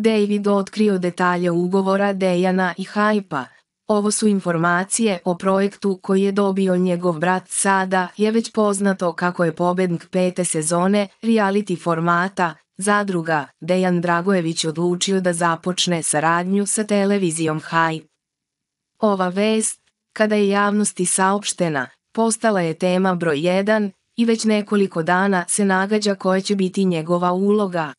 David otkrio detalje ugovora Dejana i Hajpa. Ovo su informacije o projektu koji je dobio njegov brat sada je već poznato kako je pobednik pete sezone reality formata Zadruga Dejan Dragojević odlučio da započne saradnju sa televizijom Haj. Ova vest, kada je javnosti saopštena, postala je tema broj 1 i već nekoliko dana se nagađa koja će biti njegova uloga.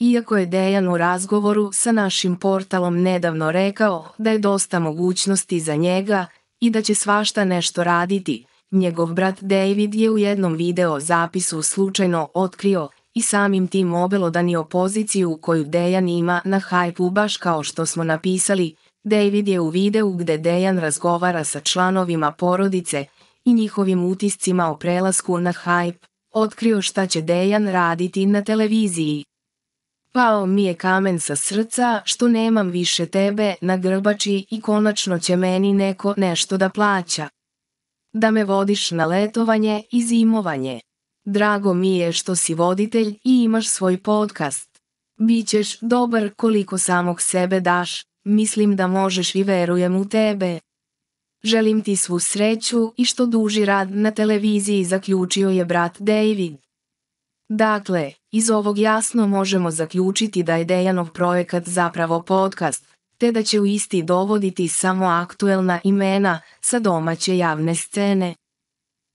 Iako je Dejan u razgovoru sa našim portalom nedavno rekao da je dosta mogućnosti za njega i da će svašta nešto raditi, njegov brat David je u jednom video zapisu slučajno otkrio i samim tim obelodanio opoziciju koju Dejan ima na hajpu baš kao što smo napisali. David je u videu gde Dejan razgovara sa članovima porodice i njihovim utiscima o prelasku na hajp, otkrio šta će Dejan raditi na televiziji. Pao mi je kamen sa srca što nemam više tebe na grbači i konačno će meni neko nešto da plaća. Da me vodiš na letovanje i zimovanje. Drago mi je što si voditelj i imaš svoj podcast. Bićeš dobar koliko samog sebe daš, mislim da možeš i verujem u tebe. Želim ti svu sreću i što duži rad na televiziji zaključio je brat David. Dakle, iz ovog jasno možemo zaključiti da je Dejanov projekat zapravo podcast, te da će u isti dovoditi samo aktuelna imena sa domaće javne scene.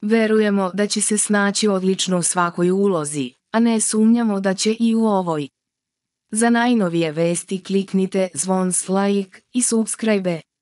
Verujemo da će se snaći odlično u svakoj ulozi, a ne sumnjamo da će i u ovoj. Za najnovije vesti kliknite zvon s like i subscribe.